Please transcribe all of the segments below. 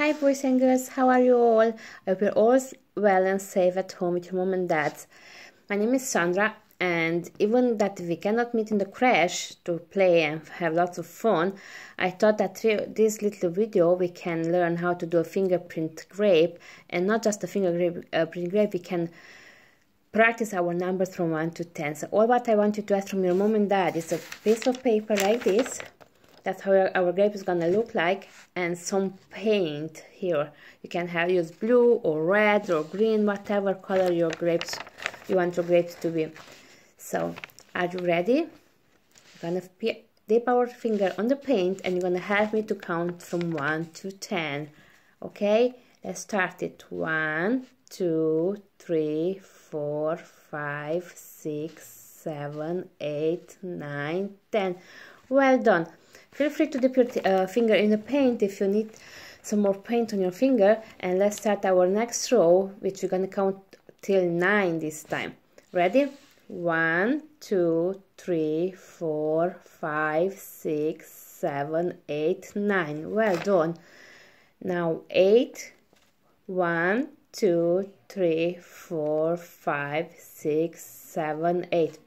Hi boys and girls, how are you all? I hope you're all well and safe at home with your mom and dad. My name is Sandra and even that we cannot meet in the crash to play and have lots of fun, I thought that through this little video we can learn how to do a fingerprint grape and not just a fingerprint uh, grape, we can practice our numbers from 1 to 10. So all what I want you to ask from your mom and dad is a piece of paper like this that's how our grape is gonna look like and some paint here you can have use blue or red or green whatever color your grapes you want your grapes to be so are you ready you are gonna dip our finger on the paint and you're gonna help me to count from 1 to 10 okay let's start it 1 2 3 4 5 6 7 8 9 10 well done Feel free to dip your uh, finger in the paint if you need some more paint on your finger. And let's start our next row, which we're gonna count till 9 this time. Ready? One, two, three, four, five, six, seven, eight, nine. Well done. Now 8, 1, 2, 3, 4, 5, 6, 7, 8.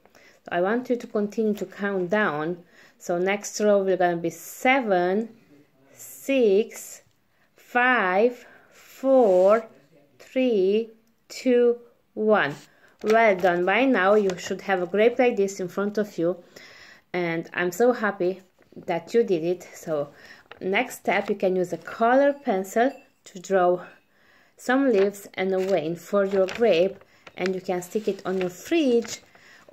I want you to continue to count down. So next row we're going to be 7, 6, 5, 4, 3, 2, 1. Well done. By now you should have a grape like this in front of you. And I'm so happy that you did it. So next step you can use a color pencil to draw some leaves and a vein for your grape and you can stick it on your fridge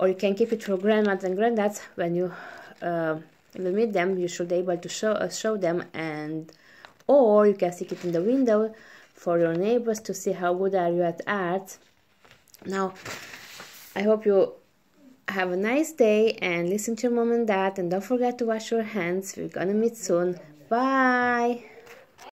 or you can keep it for grandmas and granddads when you uh, meet them you should be able to show uh, show them and or you can stick it in the window for your neighbors to see how good are you at art now i hope you have a nice day and listen to your mom and dad and don't forget to wash your hands we're gonna meet soon bye